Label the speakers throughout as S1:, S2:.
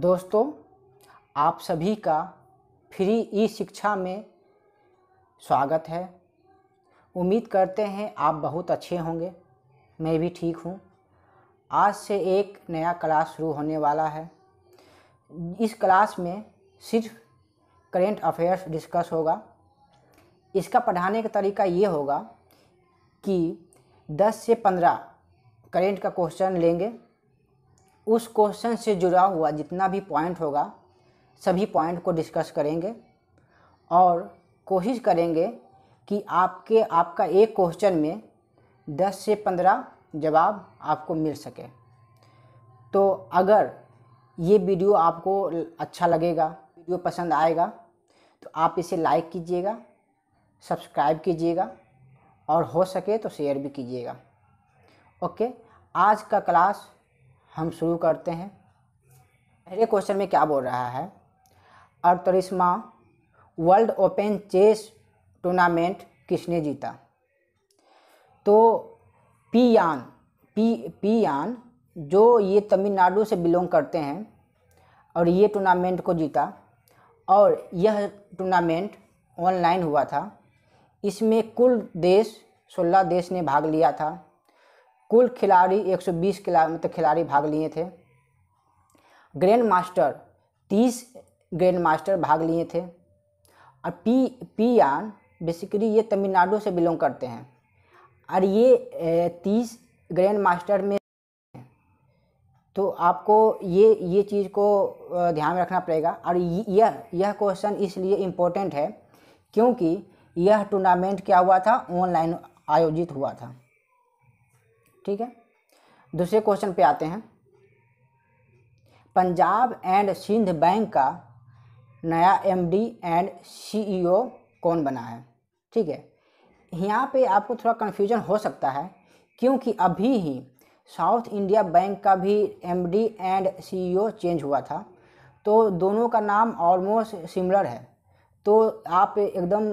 S1: दोस्तों आप सभी का फ्री ई शिक्षा में स्वागत है उम्मीद करते हैं आप बहुत अच्छे होंगे मैं भी ठीक हूँ आज से एक नया क्लास शुरू होने वाला है इस क्लास में सिर्फ करेंट अफेयर्स डिस्कस होगा इसका पढ़ाने का तरीका ये होगा कि 10 से 15 करेंट का क्वेश्चन लेंगे उस क्वेश्चन से जुड़ा हुआ जितना भी पॉइंट होगा सभी पॉइंट को डिस्कस करेंगे और कोशिश करेंगे कि आपके आपका एक क्वेश्चन में 10 से 15 जवाब आपको मिल सके तो अगर ये वीडियो आपको अच्छा लगेगा वीडियो पसंद आएगा तो आप इसे लाइक कीजिएगा सब्सक्राइब कीजिएगा और हो सके तो शेयर भी कीजिएगा ओके आज का क्लास हम शुरू करते हैं पहले क्वेश्चन में क्या बोल रहा है अड़तीसवा वर्ल्ड ओपन चेस टूर्नामेंट किसने जीता तो पी यान पी पी यान जो ये तमिलनाडु से बिलोंग करते हैं और ये टूर्नामेंट को जीता और यह टूर्नामेंट ऑनलाइन हुआ था इसमें कुल देश सोलह देश ने भाग लिया था कुल खिलाड़ी 120 खिलाड़ी मतलब खिलाड़ी भाग लिए थे ग्रैंड मास्टर 30 ग्रैंड मास्टर भाग लिए थे और पी पी आन बेसिकली ये तमिलनाडु से बिलोंग करते हैं और ये तीस ग्रैंड मास्टर में तो आपको ये ये चीज़ को ध्यान में रखना पड़ेगा और यह यह क्वेश्चन इसलिए इम्पोर्टेंट है क्योंकि यह टूर्नामेंट क्या हुआ था ऑनलाइन आयोजित हुआ था ठीक है दूसरे क्वेश्चन पे आते हैं पंजाब एंड सिंध बैंक का नया एमडी एंड सीईओ कौन बना है ठीक है यहाँ पे आपको थोड़ा कन्फ्यूजन हो सकता है क्योंकि अभी ही साउथ इंडिया बैंक का भी एमडी एंड सीईओ चेंज हुआ था तो दोनों का नाम ऑलमोस्ट सिमिलर है तो आप एकदम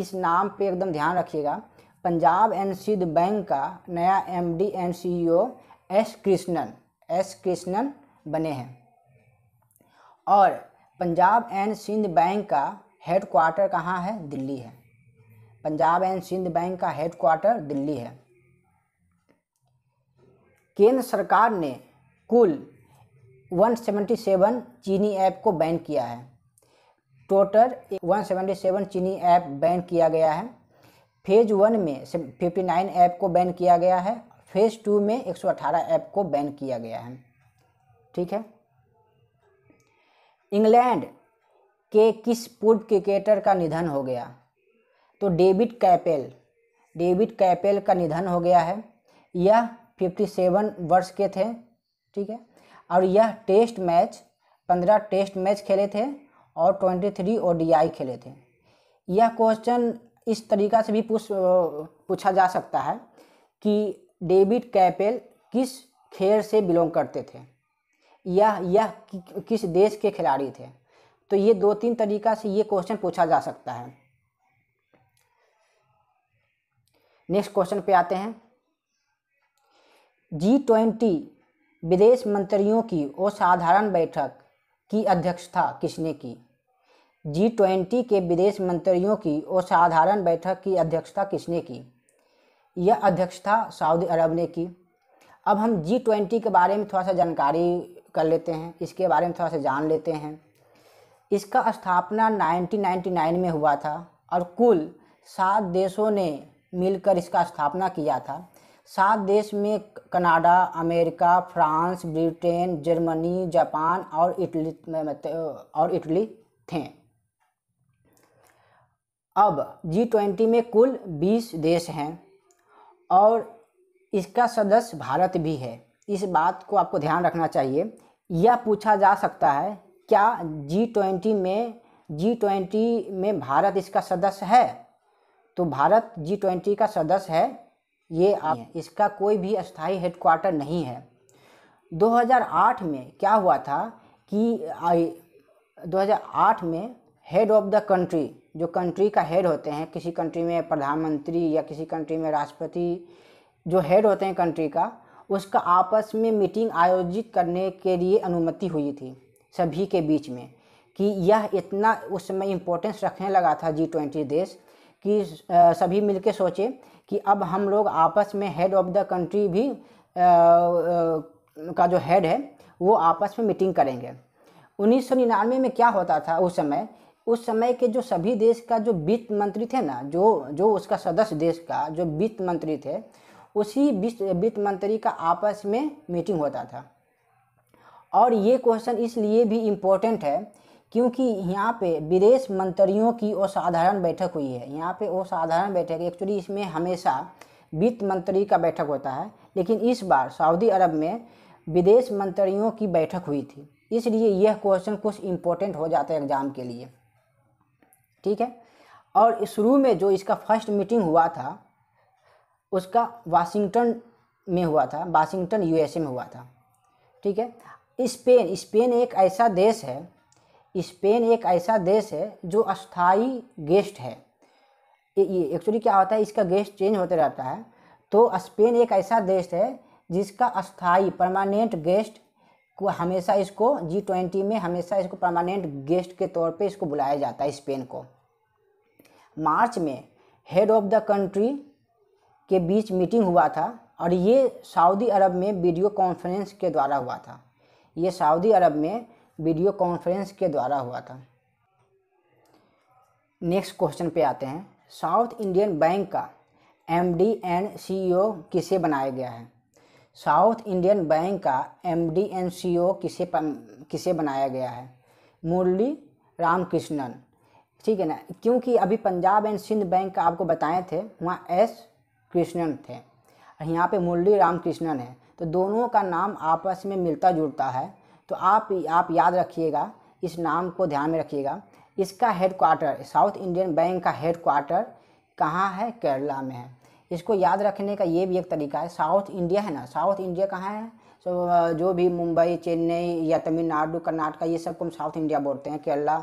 S1: इस नाम पे एकदम ध्यान रखिएगा पंजाब एंड सिद्ध बैंक का नया MD and CEO S Krishnan S Krishnan बने हैं और पंजाब एंड सिंध बैंक का हेड क्वार्टर कहाँ है दिल्ली है पंजाब एंड सिंध बैंक का हेड क्वार्टर दिल्ली है केंद्र सरकार ने कुल 177 चीनी ऐप को बैन किया है टोटल 177 चीनी ऐप बैन किया गया है फेज़ वन में 59 ऐप को बैन किया गया है फेज़ टू में 118 ऐप को बैन किया गया है ठीक है इंग्लैंड के किस पूर्व क्रिकेटर का निधन हो गया तो डेविड कैपेल डेविड कैपेल का निधन हो गया है यह 57 वर्ष के थे ठीक है और यह टेस्ट मैच 15 टेस्ट मैच खेले थे और 23 ओडीआई खेले थे यह क्वेश्चन इस तरीका से भी पूछ पूछा जा सकता है कि डेविड कैपेल किस खेल से बिलोंग करते थे यह यह कि, किस देश के खिलाड़ी थे तो ये दो तीन तरीका से ये क्वेश्चन पूछा जा सकता है नेक्स्ट क्वेश्चन पे आते हैं जी ट्वेंटी विदेश मंत्रियों की असाधारण बैठक की अध्यक्षता किसने की जी ट्वेंटी के विदेश मंत्रियों की असाधारण बैठक की अध्यक्षता किसने की यह अध्यक्षता सऊदी अरब ने की अब हम जी ट्वेंटी के बारे में थोड़ा सा जानकारी कर लेते हैं इसके बारे में थोड़ा सा जान लेते हैं इसका स्थापना 1999 में हुआ था और कुल सात देशों ने मिलकर इसका स्थापना किया था सात देश में Canada America France Britain Germany Japan और इटली और इटली थे अब जी ट्वेंटी में कुल बीस देश हैं और इसका सदस्य भारत भी है इस बात को आपको ध्यान रखना चाहिए यह पूछा जा सकता है क्या जी ट्वेंटी में जी ट्वेंटी में भारत इसका सदस्य है तो भारत जी ट्वेंटी का सदस्य है ये आप इसका कोई भी अस्थाई हेडक्वार्टर नहीं है 2008 में क्या हुआ था कि 2008 में हेड ऑफ द कंट्री जो कंट्री का हेड होते हैं किसी कंट्री में प्रधानमंत्री या किसी कंट्री में राष्ट्रपति जो हेड होते हैं कंट्री का उसका आपस में मीटिंग आयोजित करने के लिए अनुमति हुई थी सभी के बीच में कि यह इतना उस समय इम्पोर्टेंस रखने लगा था जी ट्वेंटी देश कि सभी मिलके सोचे कि अब हम लोग आपस में हेड ऑफ द कंट्री भी आ, आ, का जो हेड है वो आपस में मीटिंग करेंगे उन्नीस में क्या होता था उस समय उस समय के जो सभी देश का जो वित्त मंत्री थे ना जो जो उसका सदस्य देश का जो वित्त मंत्री थे उसी वित्त मंत्री का आपस में मीटिंग होता था और ये क्वेश्चन इसलिए भी इम्पोर्टेंट है क्योंकि यहाँ पे विदेश मंत्रियों की असाधारण बैठक हुई है यहाँ पे असाधारण बैठक एक्चुअली इसमें हमेशा वित्त मंत्री का बैठक होता है लेकिन इस बार सऊदी अरब में विदेश मंत्रियों की बैठक हुई थी इसलिए यह क्वेश्चन कुछ इम्पोर्टेंट हो जाता है एग्ज़ाम के लिए ठीक है और शुरू में जो इसका फर्स्ट मीटिंग हुआ था उसका वाशिंगटन में हुआ था वाशिंगटन यूएसए में हुआ था ठीक है स्पेन स्पेन एक ऐसा देश है स्पेन एक ऐसा देश है जो अस्थाई गेस्ट है ये एक्चुअली क्या होता है इसका गेस्ट चेंज होते रहता है तो स्पेन एक ऐसा देश है जिसका अस्थाई परमानेंट गेस्ट को हमेशा इसको जी ट्वेंटी में हमेशा इसको परमानेंट गेस्ट के तौर पे इसको बुलाया जाता है स्पेन को मार्च में हेड ऑफ द कंट्री के बीच मीटिंग हुआ था और ये सऊदी अरब में वीडियो कॉन्फ्रेंस के द्वारा हुआ था ये सऊदी अरब में वीडियो कॉन्फ्रेंस के द्वारा हुआ था नेक्स्ट क्वेश्चन पे आते हैं साउथ इंडियन बैंक का एमडी एंड सीईओ किसे बनाया गया है साउथ इंडियन बैंक का एमडी एंड सीईओ किसे किसे बनाया गया है मुरली रामकृष्णन ठीक है ना क्योंकि अभी पंजाब एंड सिंध बैंक का आपको बताए थे वहाँ एस कृष्णन थे यहाँ पे मुरली रामकृष्णन है तो दोनों का नाम आपस में मिलता जुलता है तो आप आप याद रखिएगा इस नाम को ध्यान में रखिएगा इसका headquarter South Indian bank का हेड क्वार्टर कहाँ है केरला में है इसको याद रखने का ये भी एक तरीका है साउथ इंडिया है ना साउथ इंडिया कहाँ है तो जो भी मुंबई चेन्नई या तमिलनाडु कर्नाटका ये सबको हम साउथ इंडिया बोलते हैं केरला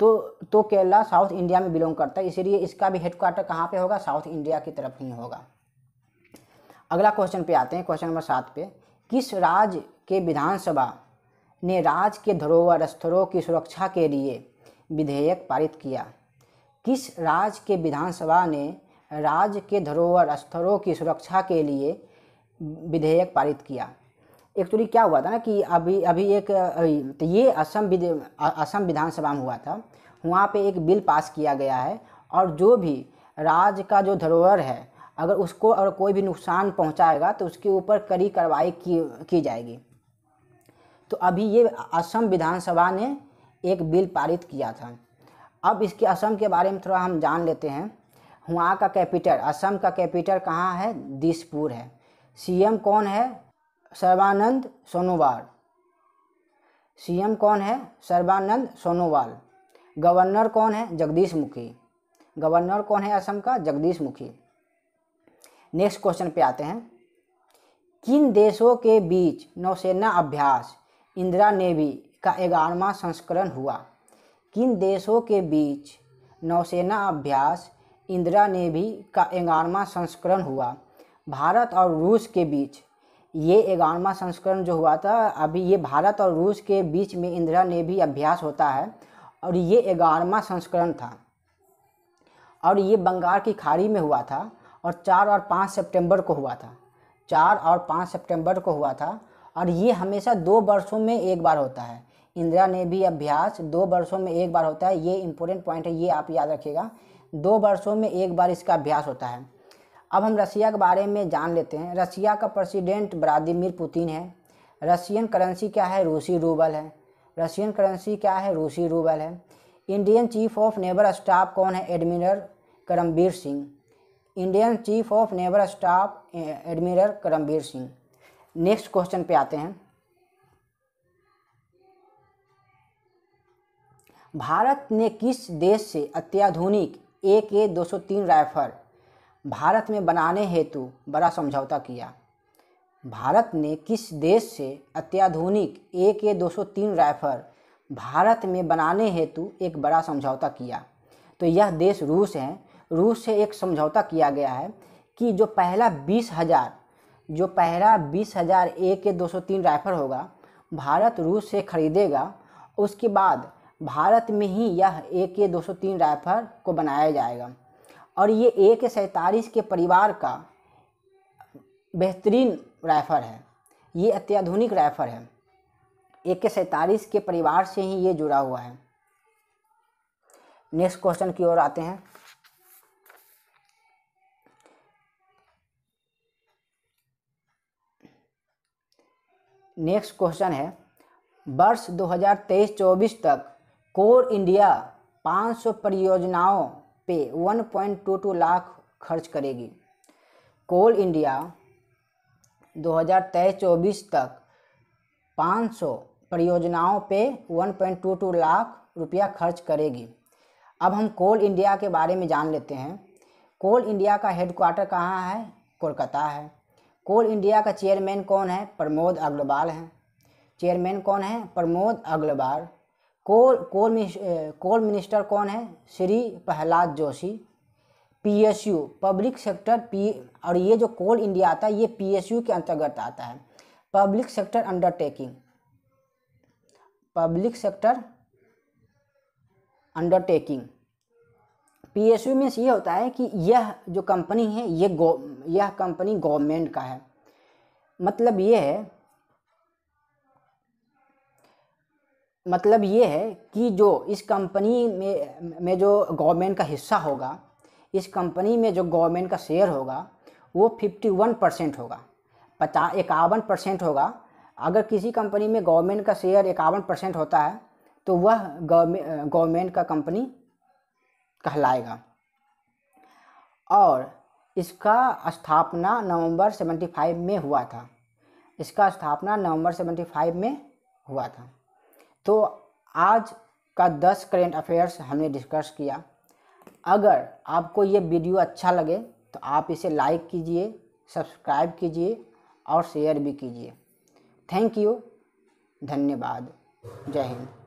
S1: तो तो केरला साउथ इंडिया में बिलोंग करता है इसीलिए इसका भी हेडक्वार्टर कहाँ पे होगा साउथ इंडिया की तरफ ही होगा अगला क्वेश्चन पे आते हैं क्वेश्चन नंबर सात पे किस राज्य के विधानसभा ने राज्य के धरोहर स्थलों की सुरक्षा के लिए विधेयक पारित किया किस राज्य के विधानसभा ने राज्य के धरोहर स्थलों की सुरक्षा के लिए विधेयक पारित किया एक्चुअली क्या हुआ था ना कि अभी अभी एक अभी, तो ये असम विधि असम विधानसभा में हुआ था वहाँ पे एक बिल पास किया गया है और जो भी राज्य का जो धरोहर है अगर उसको अगर कोई भी नुकसान पहुँचाएगा तो उसके ऊपर कड़ी कार्रवाई की की जाएगी तो अभी ये असम विधानसभा ने एक बिल पारित किया था अब इसके असम के बारे में थोड़ा हम जान लेते हैं वहाँ का कैपिटल असम का कैपिटल कहाँ है दिसपुर है सीएम कौन है सर्वानंद सोनोवाल सीएम कौन है सर्बानंद सोनोवाल गवर्नर कौन है जगदीश मुखी गवर्नर कौन है असम का जगदीश मुखी नेक्स्ट क्वेश्चन पे आते हैं किन देशों के बीच नौसेना अभ्यास इंदिरा नेवी का ग्यारहवा संस्करण हुआ किन देशों के बीच नौसेना अभ्यास इंदिरा नेवी का ग्यारहवा संस्करण हुआ भारत और रूस के बीच ये ग्यारहवा संस्करण जो हुआ था अभी ये भारत और रूस के बीच में इंदिरा ने भी अभ्यास होता है और ये ग्यारहवा संस्करण था और ये बंगाल की खाड़ी में हुआ था और चार और पाँच सितंबर को हुआ था चार और पाँच सितंबर को हुआ था और ये हमेशा दो वर्षों में एक बार होता है इंदिरा ने भी अभ्यास दो वर्षों में एक बार होता है ये इम्पोर्टेंट पॉइंट है ये आप याद रखिएगा दो वर्षों में एक बार इसका अभ्यास होता है अब हम रसिया के बारे में जान लेते हैं रसिया का प्रेसिडेंट व्लादिमिर पुतिन है रसियन करेंसी क्या है रूसी रूबल है रसियन करेंसी क्या है रूसी रूबल है Indian chief of naval staff कौन है admiral Karambir Singh Indian chief of naval staff admiral Karambir Singh next question पे आते हैं भारत ने किस देश से अत्याधुनिक ए के दो सौ तीन राइफल भारत में बनाने हेतु बड़ा समझौता किया भारत ने किस देश से अत्याधुनिक ए के दो राइफल भारत में बनाने हेतु एक बड़ा समझौता किया तो यह देश रूस है रूस से एक समझौता किया गया है कि जो पहला बीस हज़ार जो पहला बीस हज़ार ए के दो राइफल होगा भारत रूस से ख़रीदेगा उसके बाद भारत में ही यह ए के दो राइफल को बनाया जाएगा और ये ए के सैंतालीस के परिवार का बेहतरीन राइफल है ये अत्याधुनिक राइफल है ए के सैतालीस के परिवार से ही ये जुड़ा हुआ है नेक्स्ट क्वेश्चन की ओर आते हैं नेक्स्ट क्वेश्चन है वर्ष 2023-24 तक कोर इंडिया 500 परियोजनाओं पे 1.22 लाख खर्च करेगी कोल इंडिया 2023-24 तक 500 परियोजनाओं पे 1.22 लाख रुपया खर्च करेगी अब हम कोल इंडिया के बारे में जान लेते हैं कोल इंडिया का हेडक्वार्टर कहाँ है कोलकाता है कोल इंडिया का चेयरमैन कौन है प्रमोद अग्रवाल हैं चेयरमैन कौन है Pramod Agarwal coal coal coal minister कौन है Shri Pralhad Joshi PSU public sector P और ये जो कोल इंडिया आता है ये पीएसयू के अंतर्गत आता है public sector undertaking public sector undertaking P S U means ये होता है कि यह जो कंपनी है ये गो यह कंपनी गवर्नमेंट का है मतलब ये है मतलब ये है कि जो इस कंपनी में में जो गवर्नमेंट का हिस्सा होगा इस कंपनी में जो गवर्नमेंट का शेयर होगा वो 51 परसेंट होगा पचास इक्यावन परसेंट होगा अगर किसी कंपनी में गवर्नमेंट का शेयर इक्यावन परसेंट होता है तो वह गवर्नमेंट का कंपनी कहलाएगा और इसका स्थापना नवंबर 75 में हुआ था इसका स्थापना नवंबर 75 में हुआ था तो आज का दस करेंट अफेयर्स हमने डिस्कस किया अगर आपको ये वीडियो अच्छा लगे तो आप इसे लाइक कीजिए सब्सक्राइब कीजिए और शेयर भी कीजिए थैंक यू धन्यवाद जय हिंद